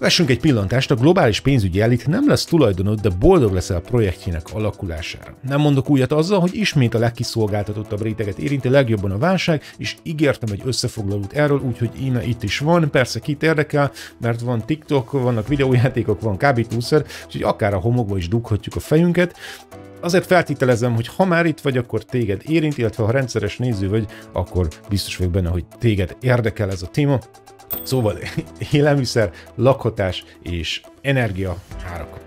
Vessünk egy pillantást, a globális pénzügyi elit nem lesz tulajdonod, de boldog leszel a projektjének alakulására. Nem mondok újat azzal, hogy ismét a legkiszolgáltatottabb réteget érinti legjobban a válság, és ígértem egy összefoglalót erről, úgyhogy íme itt is van, persze kit érdekel, mert van TikTok, vannak videójátékok, van kábítószer, úgyhogy akár a homokba is dughatjuk a fejünket. Azért feltételezem, hogy ha már itt vagy, akkor téged érint, illetve ha rendszeres néző vagy, akkor biztos vagyok benne, hogy téged érdekel ez a téma. Szóval élelmiszer, lakhatás és energia árak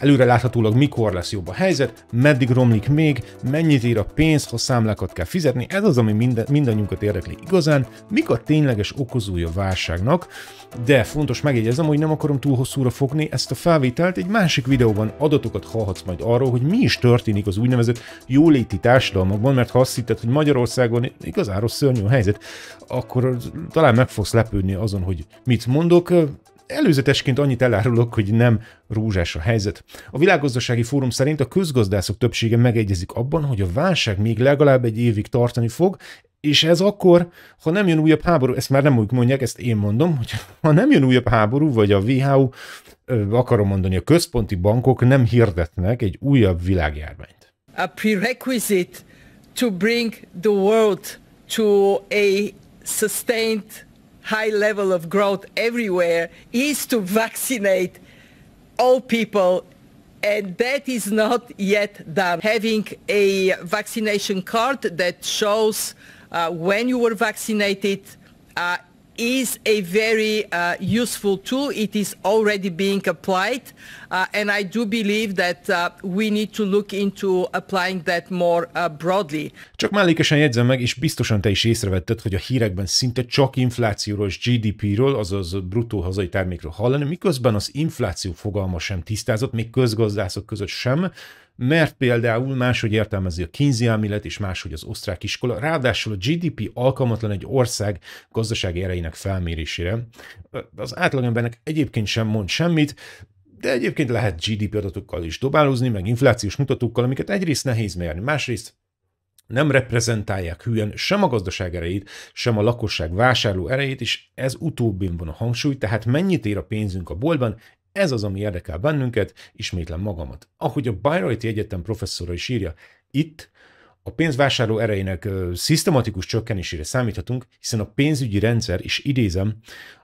Előre láthatólag mikor lesz jobb a helyzet, meddig romlik még, mennyit ér a pénz, ha számlákat kell fizetni, ez az, ami minden, mindannyiunkat érdekli igazán, mik a tényleges okozója válságnak, de fontos megjegyezem, hogy nem akarom túl hosszúra fogni ezt a felvételt, egy másik videóban adatokat hallhatsz majd arról, hogy mi is történik az úgynevezett jóléti társadalmakban, mert ha azt hitted, hogy Magyarországon igazán rossz szörnyű a helyzet, akkor talán meg fogsz lepődni azon, hogy mit mondok, Előzetesként annyit elárulok, hogy nem rózsás a helyzet. A világgazdasági fórum szerint a közgazdászok többsége megegyezik abban, hogy a válság még legalább egy évig tartani fog, és ez akkor, ha nem jön újabb háború, ezt már nem úgy mondják, ezt én mondom, hogy ha nem jön újabb háború, vagy a WHO, akarom mondani, a központi bankok nem hirdetnek egy újabb világjárványt. A prerequisite to bring the world to a sustained high level of growth everywhere is to vaccinate all people and that is not yet done. Having a vaccination card that shows uh, when you were vaccinated uh, is a very uh, useful tool. It is already being applied, uh, and I do believe that uh, we need to look into applying that more uh, broadly. Csak mellékesen jegyzem meg, és biztosan te is észrevetted, hogy a hírekben szinte csak inflációról és GDP-ről, azaz bruttó hazai termékről hallani, miközben az infláció fogalma sem tisztázott, még közgazdászok között sem, mert például máshogy értelmezi a Keynesi elmélet, és máshogy az osztrák iskola. Ráadásul a GDP alkalmatlan egy ország gazdasági erejének felmérésére. Az átlagembernek egyébként sem mond semmit, de egyébként lehet GDP adatokkal is dobálózni, meg inflációs mutatókkal, amiket egyrészt nehéz mérni, másrészt nem reprezentálják hülyen sem a gazdaság erejét, sem a lakosság vásárló erejét, és ez utóbbin van a hangsúly, tehát mennyit ér a pénzünk a boltban, ez az, ami érdekel bennünket, ismétlem magamat. Ahogy a Bayreuthi Egyetem professzora is írja, itt a pénzvásárló erejének szisztematikus csökkenésére számíthatunk, hiszen a pénzügyi rendszer, és idézem,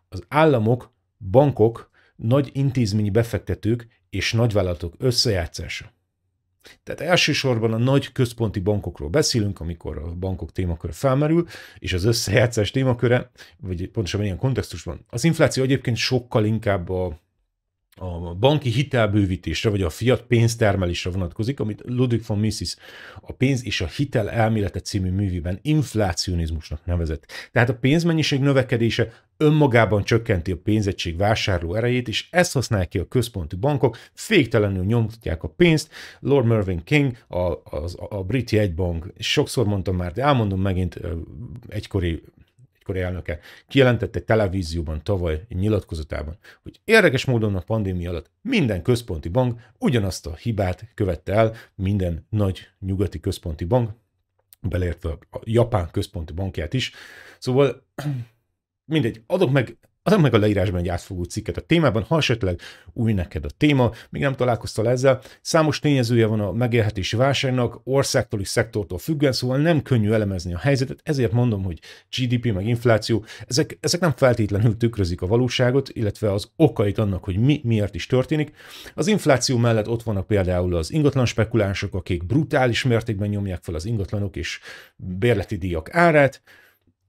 az államok, bankok, nagy intézményi befektetők és nagyvállalatok összejátszása. Tehát elsősorban a nagy központi bankokról beszélünk, amikor a bankok témaköre felmerül, és az összejátszás témaköre, vagy pontosabban ilyen kontextusban. Az infláció egyébként sokkal inkább a a banki hitelbővítésre, vagy a fiat pénztermelésre vonatkozik, amit Ludwig von Mises a pénz és a hitel elmélete című művében inflácionizmusnak nevezett. Tehát a pénzmennyiség növekedése önmagában csökkenti a pénzegység vásárló erejét, és ezt használják ki a központi bankok, féktelenül nyomtatják a pénzt. Lord Mervyn King, a, a, a, a brit jegybank, sokszor mondtam már, de elmondom megint egykori egykori elnöke, kijelentette egy televízióban tavaly egy nyilatkozatában, hogy érdekes módon a pandémia alatt minden központi bank ugyanazt a hibát követte el, minden nagy nyugati központi bank, beleértve a japán központi bankját is. Szóval mindegy, adok meg az meg a leírásban egy átfogó cikket a témában, ha esetleg új neked a téma, még nem találkoztál ezzel, számos tényezője van a megélhetési válságnak, országtól és szektortól függően, szóval nem könnyű elemezni a helyzetet, ezért mondom, hogy GDP meg infláció, ezek, ezek nem feltétlenül tükrözik a valóságot, illetve az okait annak, hogy mi miért is történik. Az infláció mellett ott vannak például az ingatlan spekulánsok, akik brutális mértékben nyomják fel az ingatlanok és bérleti díjak árát,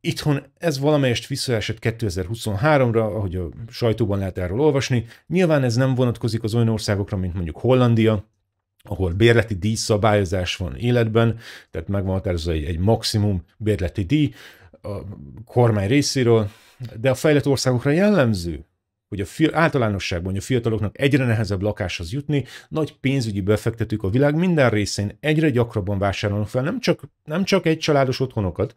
Itthon ez valamelyest visszaesett 2023-ra, ahogy a sajtóban lehet erről olvasni. Nyilván ez nem vonatkozik az olyan országokra, mint mondjuk Hollandia, ahol bérleti díjszabályozás van életben, tehát megvan határozva egy, egy maximum bérleti díj a kormány részéről, de a fejlett országokra jellemző, hogy a fi- általánosságban a fiataloknak egyre nehezebb lakáshoz jutni, nagy pénzügyi befektetők a világ minden részén egyre gyakrabban vásárolnak fel nem csak, nem csak egy családos otthonokat,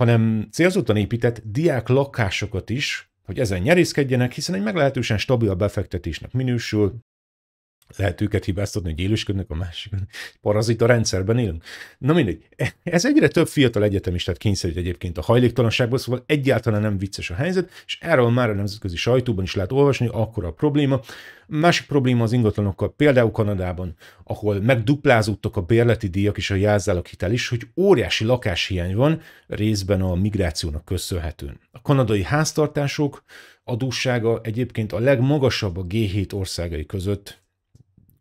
hanem célzottan épített diák lakásokat is, hogy ezen nyerészkedjenek, hiszen egy meglehetősen stabil befektetésnek minősül, lehet őket hibáztatni, hogy élősködnek, a másik parazita rendszerben élünk. Na mindegy, ez egyre több fiatal egyetemistát kényszerít egyébként a hajléktalanságba, szóval egyáltalán nem vicces a helyzet, és erről már a nemzetközi sajtóban is lehet olvasni, akkor a probléma. Másik probléma az ingatlanokkal, például Kanadában, ahol megduplázódtak a bérleti díjak és a jelzálog hitel is, hogy óriási lakáshiány van, részben a migrációnak köszönhetően. A kanadai háztartások adóssága egyébként a legmagasabb a G7 országai között,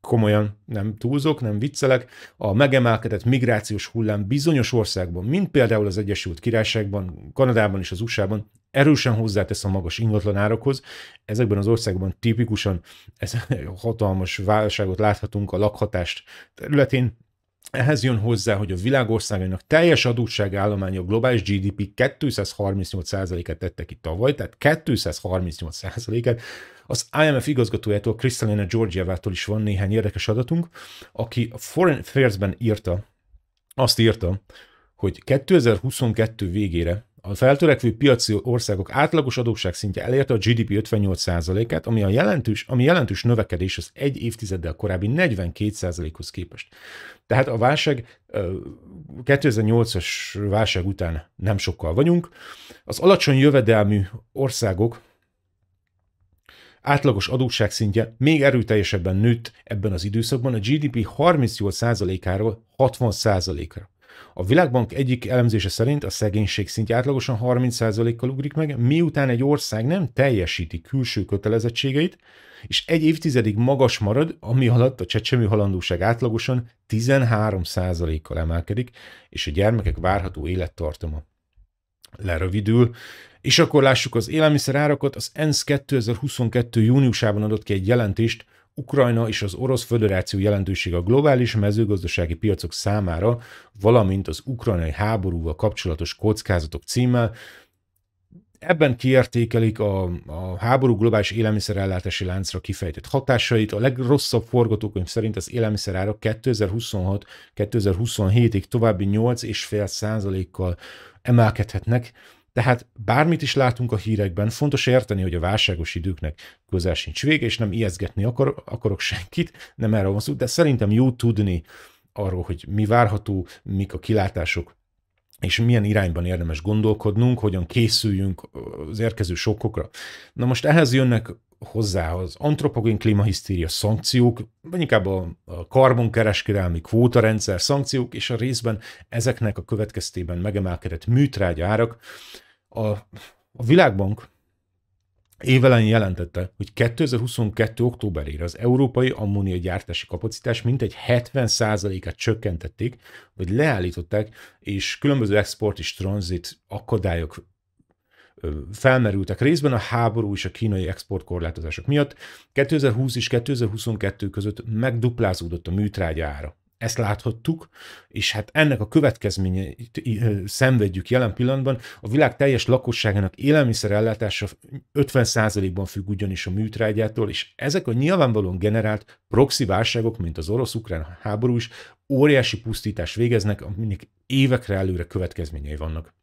komolyan nem túlzok, nem viccelek, a megemelkedett migrációs hullám bizonyos országban, mint például az Egyesült Királyságban, Kanadában és az USA-ban erősen hozzátesz a magas ingatlanárakhoz. Ezekben az országban tipikusan ez hatalmas válságot láthatunk a lakhatást területén, ehhez jön hozzá, hogy a világországainak teljes adottságállománya, a globális GDP 238%-et tette ki tavaly, tehát 238%-et. Az IMF igazgatójától, Kristalina Georgievától is van néhány érdekes adatunk, aki a Foreign Affairs-ben írta, azt írta, hogy 2022 végére a feltörekvő piaci országok átlagos adósság szintje elérte a GDP 58%-át, ami, a jelentős, ami jelentős növekedés az egy évtizeddel korábbi 42%-hoz képest. Tehát a válság 2008-as válság után nem sokkal vagyunk. Az alacsony jövedelmű országok átlagos adósság szintje még erőteljesebben nőtt ebben az időszakban a GDP 38%-áról 60%-ra. A Világbank egyik elemzése szerint a szegénység szintje átlagosan 30%-kal ugrik meg, miután egy ország nem teljesíti külső kötelezettségeit, és egy évtizedig magas marad, ami alatt a csecsemő halandóság átlagosan 13%-kal emelkedik, és a gyermekek várható élettartama lerövidül. És akkor lássuk az élelmiszerárakat, az ENSZ 2022. júniusában adott ki egy jelentést, Ukrajna és az Orosz Föderáció jelentősége a globális mezőgazdasági piacok számára, valamint az ukrajnai háborúval kapcsolatos kockázatok címmel. Ebben kiértékelik a, a háború globális élelmiszerellátási láncra kifejtett hatásait. A legrosszabb forgatókönyv szerint az élelmiszerára 2026-2027-ig további 8,5 százalékkal emelkedhetnek, tehát bármit is látunk a hírekben, fontos érteni, hogy a válságos időknek közel sincs vége, és nem ijeszgetni akar, akarok senkit, nem erről van szó, de szerintem jó tudni arról, hogy mi várható, mik a kilátások, és milyen irányban érdemes gondolkodnunk, hogyan készüljünk az érkező sokkokra. Na most ehhez jönnek hozzá az antropogén klímahisztéria szankciók, vagy inkább a, karbonkereskedelmi kvótarendszer szankciók, és a részben ezeknek a következtében megemelkedett műtrágy árak. A, a Világbank Évelen jelentette, hogy 2022. októberére az európai ammónia gyártási kapacitás mintegy 70%-át csökkentették, vagy leállították, és különböző export és tranzit akadályok felmerültek részben a háború és a kínai exportkorlátozások miatt. 2020 és 2022 között megduplázódott a műtrágya ára. Ezt láthattuk, és hát ennek a következményeit szenvedjük jelen pillanatban. A világ teljes lakosságának élelmiszerellátása 50%-ban függ ugyanis a műtrágyától, és ezek a nyilvánvalóan generált proxy válságok, mint az orosz-ukrán háború is, óriási pusztítást végeznek, aminek évekre előre következményei vannak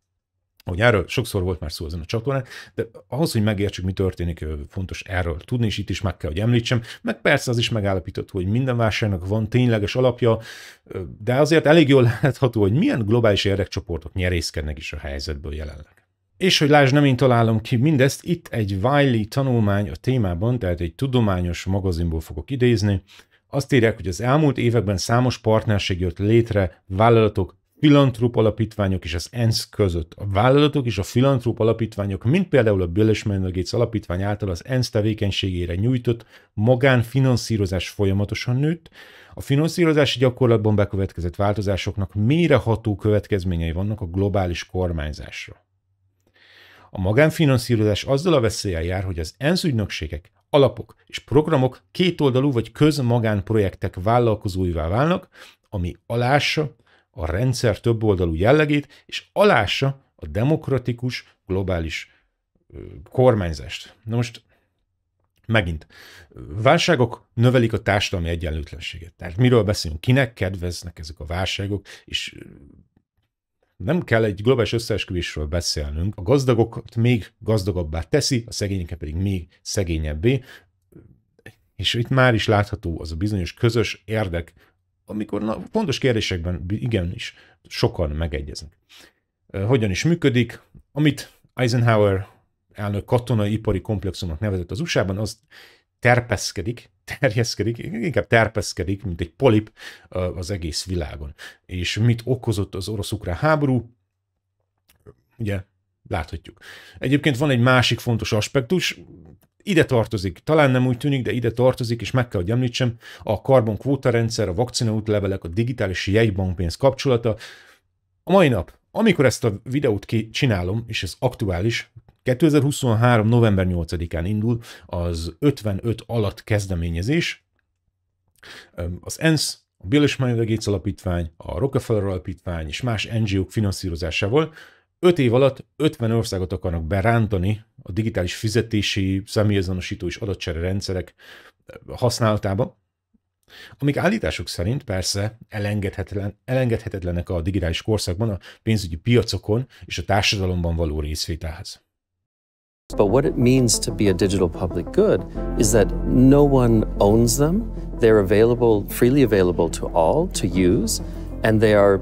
ahogy erről sokszor volt már szó ezen a csatornán, de ahhoz, hogy megértsük, mi történik, fontos erről tudni, és itt is meg kell, hogy említsem. Meg persze az is megállapított, hogy minden vásárnak van tényleges alapja, de azért elég jól látható, hogy milyen globális érdekcsoportok nyerészkednek is a helyzetből jelenleg. És hogy lásd, nem én találom ki mindezt, itt egy Wiley tanulmány a témában, tehát egy tudományos magazinból fogok idézni, azt írják, hogy az elmúlt években számos partnerség jött létre vállalatok filantróp alapítványok és az ENSZ között. A vállalatok és a filantróp alapítványok, mint például a Bill Melinda Gates alapítvány által az ENSZ tevékenységére nyújtott magánfinanszírozás folyamatosan nőtt, a finanszírozási gyakorlatban bekövetkezett változásoknak méreható következményei vannak a globális kormányzásra. A magánfinanszírozás azzal a veszéllyel jár, hogy az ENSZ ügynökségek, alapok és programok kétoldalú vagy közmagánprojektek vállalkozóivá válnak, ami alássa a rendszer többoldalú jellegét, és alássa a demokratikus globális kormányzást. Na most megint, válságok növelik a társadalmi egyenlőtlenséget. Tehát miről beszélünk? Kinek kedveznek ezek a válságok, és nem kell egy globális összeesküvésről beszélnünk. A gazdagokat még gazdagabbá teszi, a szegényeket pedig még szegényebbé. És itt már is látható az a bizonyos közös érdek, amikor na, fontos kérdésekben igenis sokan megegyeznek. Hogyan is működik? Amit Eisenhower elnök katonai ipari komplexumnak nevezett az USA-ban, az terpeszkedik, terjeszkedik, inkább terpeszkedik, mint egy polip az egész világon. És mit okozott az orosz-ukrán háború? Ugye láthatjuk. Egyébként van egy másik fontos aspektus, ide tartozik, talán nem úgy tűnik, de ide tartozik, és meg kell, hogy említsem, a kvóta rendszer, a vakcina útlevelek, a digitális jegybankpénz kapcsolata. A mai nap, amikor ezt a videót ki csinálom, és ez aktuális, 2023. november 8-án indul az 55 alatt kezdeményezés. Az ENSZ, a Bill és Melinda Gates Alapítvány, a Rockefeller Alapítvány és más NGO-k finanszírozásával 5 év alatt 50 országot akarnak berántani a digitális fizetési, személyazonosító és adatcsere rendszerek eh, használatába, amik állítások szerint persze elengedhetetlen, elengedhetetlenek a digitális korszakban a pénzügyi piacokon és a társadalomban való részvételhez. But what it means to be a digital public good is that no one owns them. They're available, freely available to all to use, and they are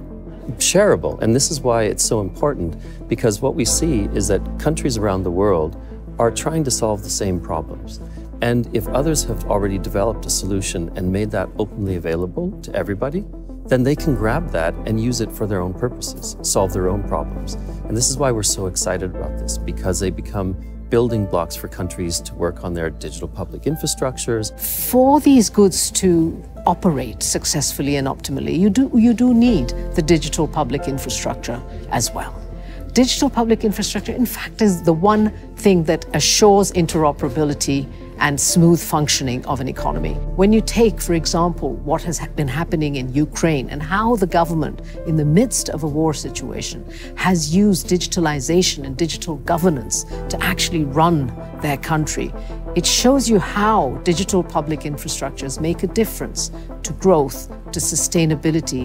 shareable. And this is why it's so important Because what we see is that countries around the world are trying to solve the same problems. And if others have already developed a solution and made that openly available to everybody, then they can grab that and use it for their own purposes, solve their own problems. And this is why we're so excited about this, because they become building blocks for countries to work on their digital public infrastructures. For these goods to operate successfully and optimally, you do, you do need the digital public infrastructure as well digital public infrastructure, in fact, is the one thing that assures interoperability and smooth functioning of an economy. When you take, for example, what has been happening in Ukraine and how the government, in the midst of a war situation, has used digitalization and digital governance to actually run their country, it shows you how digital public infrastructures make a difference to growth, to sustainability,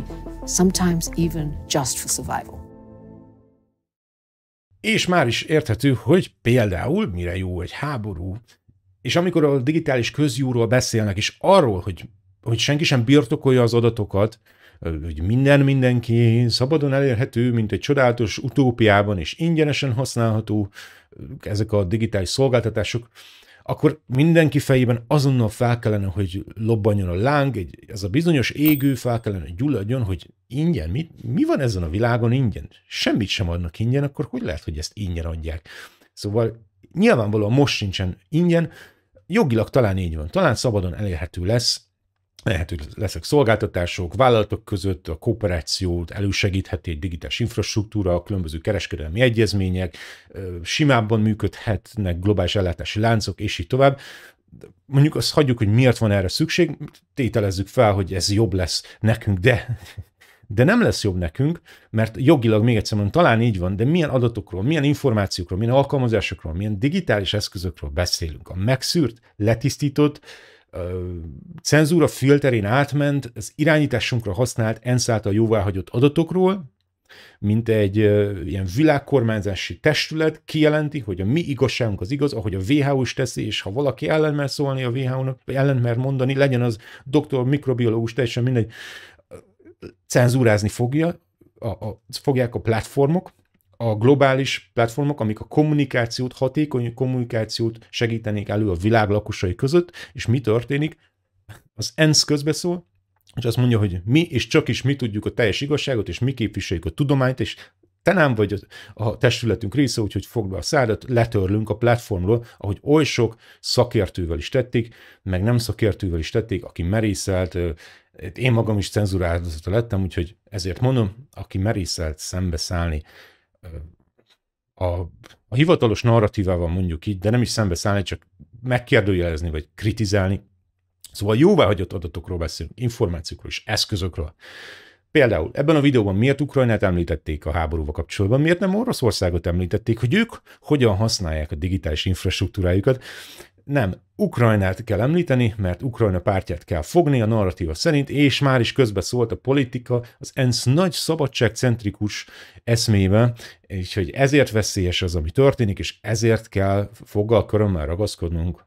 sometimes even just for survival. És már is érthető, hogy például mire jó egy háború, és amikor a digitális közjúról beszélnek, és arról, hogy, hogy senki sem birtokolja az adatokat, hogy minden mindenki szabadon elérhető, mint egy csodálatos utópiában, és ingyenesen használható ezek a digitális szolgáltatások, akkor mindenki fejében azonnal fel kellene, hogy lobbanjon a láng, egy, ez a bizonyos égő fel kellene, hogy gyulladjon, hogy ingyen, mi, mi van ezen a világon ingyen? Semmit sem adnak ingyen, akkor hogy lehet, hogy ezt ingyen adják? Szóval nyilvánvalóan most sincsen ingyen, jogilag talán így van, talán szabadon elérhető lesz, lehet, hogy leszek szolgáltatások, vállalatok között a kooperációt elősegítheti egy digitális infrastruktúra, a különböző kereskedelmi egyezmények, simábban működhetnek globális ellátási láncok, és így tovább. Mondjuk azt hagyjuk, hogy miért van erre szükség, tételezzük fel, hogy ez jobb lesz nekünk, de de nem lesz jobb nekünk, mert jogilag még egyszer mondom, talán így van, de milyen adatokról, milyen információkról, milyen alkalmazásokról, milyen digitális eszközökről beszélünk. A megszűrt, letisztított, cenzúra filterén átment az irányításunkra használt ENSZ által jóváhagyott adatokról, mint egy ilyen világkormányzási testület kijelenti, hogy a mi igazságunk az igaz, ahogy a WHO is teszi, és ha valaki ellen mer szólni a WHO-nak, vagy ellen mer mondani, legyen az doktor, mikrobiológus, teljesen mindegy, cenzúrázni fogja, a, a, fogják a platformok, a globális platformok, amik a kommunikációt, hatékony kommunikációt segítenék elő a világ lakosai között, és mi történik? Az ENSZ közbeszól, és azt mondja, hogy mi, és csak is mi tudjuk a teljes igazságot, és mi képviseljük a tudományt, és te nem vagy a testületünk része, úgyhogy fogd be a szádat, letörlünk a platformról, ahogy oly sok szakértővel is tették, meg nem szakértővel is tették, aki merészelt, én magam is cenzúráldozata lettem, úgyhogy ezért mondom, aki merészelt szembeszállni a, a hivatalos narratívával mondjuk így, de nem is szembeszállni, csak megkérdőjelezni vagy kritizálni. Szóval jóváhagyott adatokról beszélünk, információkról és eszközökről. Például ebben a videóban miért Ukrajnát említették a háborúval kapcsolatban, miért nem Oroszországot említették, hogy ők hogyan használják a digitális infrastruktúrájukat, nem, Ukrajnát kell említeni, mert Ukrajna pártját kell fogni a narratíva szerint, és már is közbe szólt a politika az ENSZ nagy szabadságcentrikus eszmébe, és hogy ezért veszélyes az, ami történik, és ezért kell fogalkörömmel ragaszkodnunk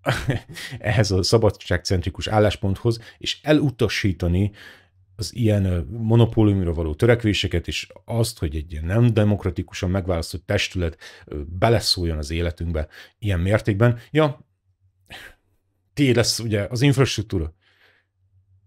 ehhez a szabadságcentrikus állásponthoz, és elutasítani az ilyen monopóliumra való törekvéseket, és azt, hogy egy nem demokratikusan megválasztott testület beleszóljon az életünkbe ilyen mértékben. Ja, ti lesz ugye az infrastruktúra.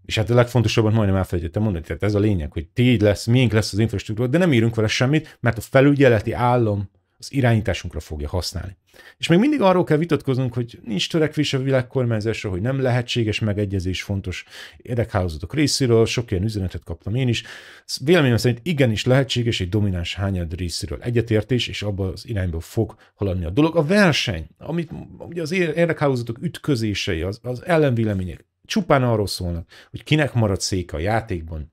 És hát a legfontosabbat majdnem elfelejtettem mondani, tehát ez a lényeg, hogy ti lesz, miénk lesz az infrastruktúra, de nem írunk vele semmit, mert a felügyeleti állam az irányításunkra fogja használni. És még mindig arról kell vitatkoznunk, hogy nincs törekvés a világkormányzásra, hogy nem lehetséges megegyezés fontos érdekhálózatok részéről, sok ilyen üzenetet kaptam én is. Véleményem szerint igenis lehetséges egy domináns hányad részéről egyetértés, és abba az irányba fog haladni a dolog. A verseny, amit ugye az érdekhálózatok ütközései, az, az ellenvélemények csupán arról szólnak, hogy kinek marad széka a játékban,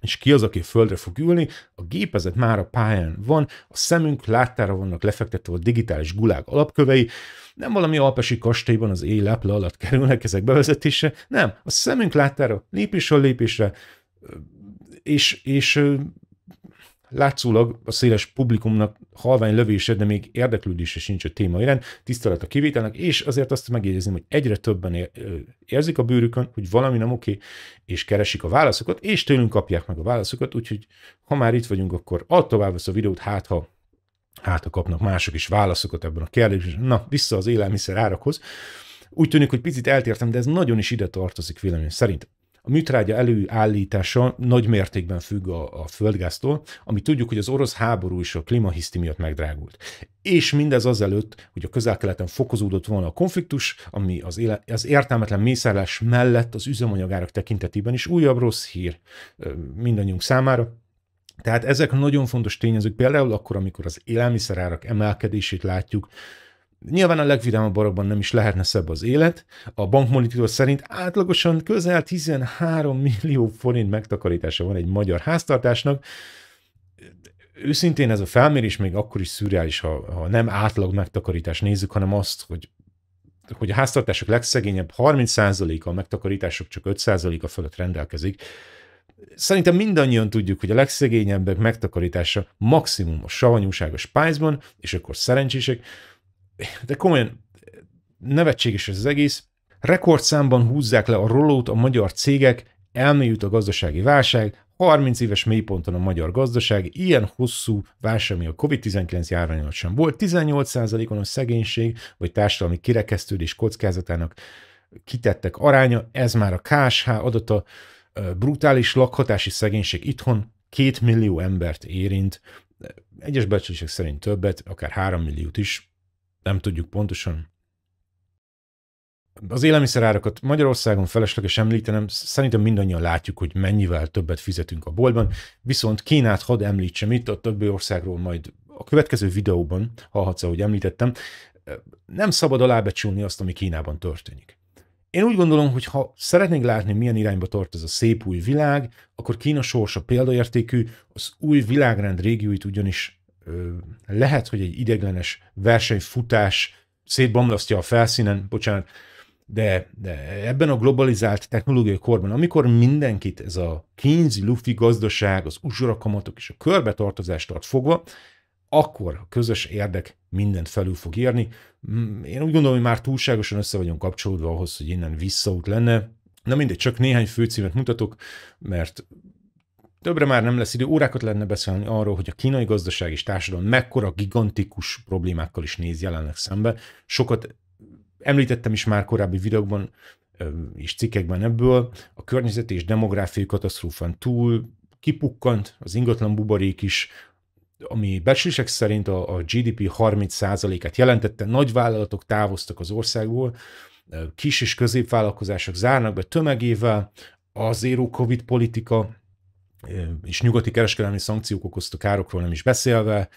és ki az, aki földre fog ülni? A gépezet már a pályán van, a szemünk láttára vannak lefektetve a digitális gulág alapkövei, nem valami alpesi kastélyban az éj leple alatt kerülnek ezek bevezetése, nem, a szemünk láttára lépésről lépésre, és, és Látszólag a széles publikumnak halvány lövése, de még érdeklődése sincs a téma iránt, tisztelet a kivételnek, és azért azt megjegyezném, hogy egyre többen érzik a bőrükön, hogy valami nem oké, és keresik a válaszokat, és tőlünk kapják meg a válaszokat, úgyhogy ha már itt vagyunk, akkor add tovább ezt a videót, hát ha hát ha kapnak mások is válaszokat ebben a kérdésben. Na, vissza az élelmiszer árakhoz. Úgy tűnik, hogy picit eltértem, de ez nagyon is ide tartozik vélemény szerint. A műtrágya előállítása nagy mértékben függ a, a földgáztól, ami tudjuk, hogy az orosz háború is a klímahiszti miatt megdrágult. És mindez azelőtt, hogy a közel-keleten fokozódott volna a konfliktus, ami az, éle, az értelmetlen mészárlás mellett az üzemanyagárak tekintetében is újabb rossz hír mindannyiunk számára. Tehát ezek nagyon fontos tényezők, például akkor, amikor az élelmiszerárak emelkedését látjuk, Nyilván a legvidámabb barokban nem is lehetne szebb az élet. A bankmonitor szerint átlagosan közel 13 millió forint megtakarítása van egy magyar háztartásnak. Őszintén ez a felmérés még akkor is szürreális, ha, ha nem átlag megtakarítás nézzük, hanem azt, hogy hogy a háztartások legszegényebb 30%-a, a megtakarítások csak 5%-a fölött rendelkezik. Szerintem mindannyian tudjuk, hogy a legszegényebbek megtakarítása maximum a savanyúság a spájzban, és akkor szerencsések, de komolyan nevetséges ez az egész. Rekordszámban húzzák le a rollót a magyar cégek, elmélyült a gazdasági válság, 30 éves mélyponton a magyar gazdaság, ilyen hosszú válság, ami a COVID-19 járvány alatt sem volt, 18%-on a szegénység vagy társadalmi kirekesztődés kockázatának kitettek aránya, ez már a KSH adata, brutális lakhatási szegénység itthon 2 millió embert érint, egyes becslések szerint többet, akár 3 milliót is, nem tudjuk pontosan. Az élelmiszerárakat Magyarországon felesleges említenem, szerintem mindannyian látjuk, hogy mennyivel többet fizetünk a boltban, viszont Kínát hadd említsem itt, a többi országról majd a következő videóban hallhatsz, ahogy említettem, nem szabad alábecsülni azt, ami Kínában történik. Én úgy gondolom, hogy ha szeretnénk látni, milyen irányba tart ez a szép új világ, akkor Kína sorsa példaértékű, az új világrend régióit ugyanis lehet, hogy egy ideglenes versenyfutás szétbomlasztja a felszínen, bocsánat, de, de ebben a globalizált technológiai korban, amikor mindenkit ez a kínzi lufi gazdaság, az uzsorakamatok és a körbetartozást tart fogva, akkor a közös érdek mindent felül fog érni. Mm, én úgy gondolom, hogy már túlságosan össze vagyunk kapcsolódva ahhoz, hogy innen visszaút lenne. Na mindegy, csak néhány főcímet mutatok, mert Többre már nem lesz idő, órákat lenne beszélni arról, hogy a kínai gazdaság és társadalom mekkora gigantikus problémákkal is néz jelenleg szembe. Sokat említettem is már korábbi videókban és cikkekben ebből, a környezet és demográfiai katasztrófán túl kipukkant az ingatlan buborék is, ami becslések szerint a, a GDP 30%-át jelentette, nagy vállalatok távoztak az országból, kis és középvállalkozások zárnak be tömegével, az zero covid politika és nyugati kereskedelmi szankciók okozta károkról nem is beszélve,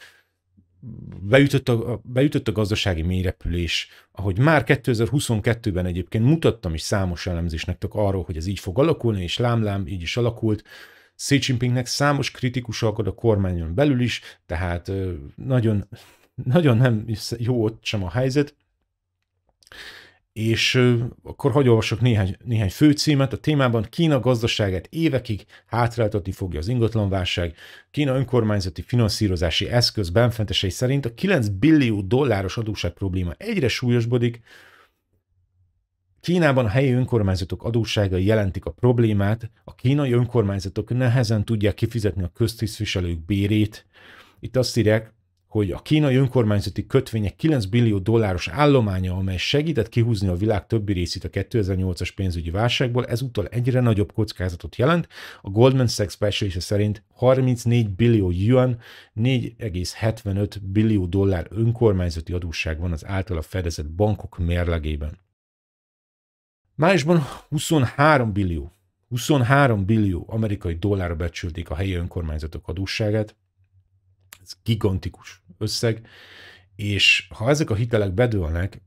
beütött a, beütött a gazdasági mélyrepülés, ahogy már 2022-ben egyébként mutattam is számos elemzésnek arról, hogy ez így fog alakulni, és lámlám, így is alakult. Xi Jinpingnek számos kritikus akad a kormányon belül is, tehát nagyon, nagyon nem jó ott sem a helyzet és akkor hagyj olvasok néhány, néhány főcímet a témában. Kína gazdaságát évekig hátráltatni fogja az ingatlanválság. Kína önkormányzati finanszírozási eszköz benfentesei szerint a 9 billió dolláros adóság probléma egyre súlyosbodik. Kínában a helyi önkormányzatok adósságai jelentik a problémát, a kínai önkormányzatok nehezen tudják kifizetni a köztisztviselők bérét. Itt azt írják, hogy a kínai önkormányzati kötvények 9 billió dolláros állománya, amely segített kihúzni a világ többi részét a 2008-as pénzügyi válságból, ezúttal egyre nagyobb kockázatot jelent. A Goldman Sachs becslése szerint 34 billió yuan, 4,75 billió dollár önkormányzati adósság van az általa fedezett bankok mérlegében. Májusban 23 billió, 23 billió amerikai dollárra becsülték a helyi önkormányzatok adósságát, ez gigantikus összeg, és ha ezek a hitelek bedőlnek,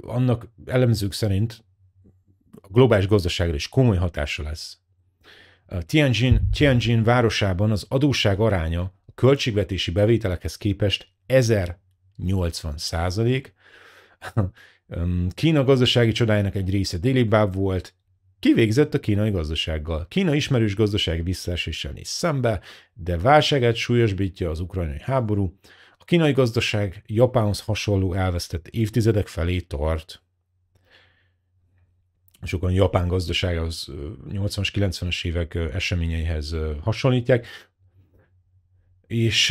annak elemzők szerint a globális gazdaságra is komoly hatása lesz. A Tianjin, Tianjin városában az adósság aránya a költségvetési bevételekhez képest 1080 százalék. Kína gazdasági csodájának egy része Délibáb volt, Kivégzett a kínai gazdasággal. Kína ismerős gazdaság visszaeséssel néz szembe, de válságát súlyosbítja az ukrajnai háború. A kínai gazdaság Japánhoz hasonló elvesztett évtizedek felé tart. Sokan Japán az 80-as, 90-es évek eseményeihez hasonlítják. És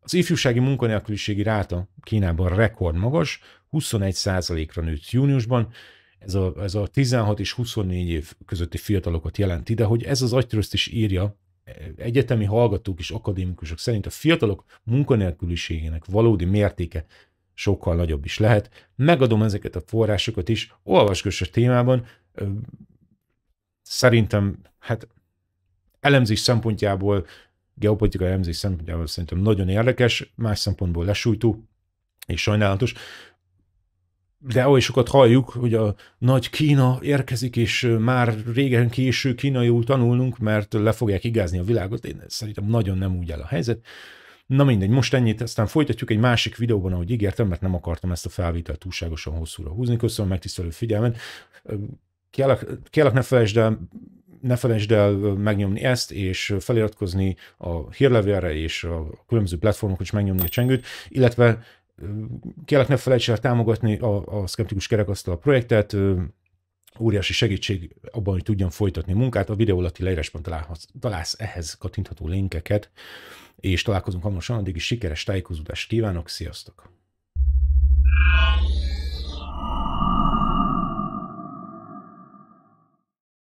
az ifjúsági munkanélküliségi ráta Kínában rekordmagas, 21%-ra nőtt júniusban, ez a, ez a 16 és 24 év közötti fiatalokat jelenti, de hogy ez az agytörözt is írja, e, egyetemi hallgatók és akadémikusok szerint a fiatalok munkanélküliségének valódi mértéke sokkal nagyobb is lehet. Megadom ezeket a forrásokat is, olvasgass a témában, szerintem, hát elemzés szempontjából, geopolitikai elemzés szempontjából szerintem nagyon érdekes, más szempontból lesújtó és sajnálatos, de oly sokat halljuk, hogy a nagy Kína érkezik, és már régen késő kínaiul tanulnunk, mert le fogják igázni a világot. Én szerintem nagyon nem úgy áll a helyzet. Na mindegy, most ennyit, aztán folytatjuk egy másik videóban, ahogy ígértem, mert nem akartam ezt a felvételt túlságosan hosszúra húzni. Köszönöm megtisztelő figyelmet. Kérlek, kérlek ne felejtsd el, ne felejtsd el megnyomni ezt, és feliratkozni a hírlevélre és a különböző platformokon is megnyomni a csengőt, illetve kérlek ne felejts el támogatni a, a Szkeptikus Kerekasztal projektet, óriási segítség abban, hogy tudjam folytatni munkát. A videó alatti leírásban találhatsz, találsz ehhez kattintható linkeket, és találkozunk hamarosan, addig is sikeres tájékozódást kívánok, sziasztok!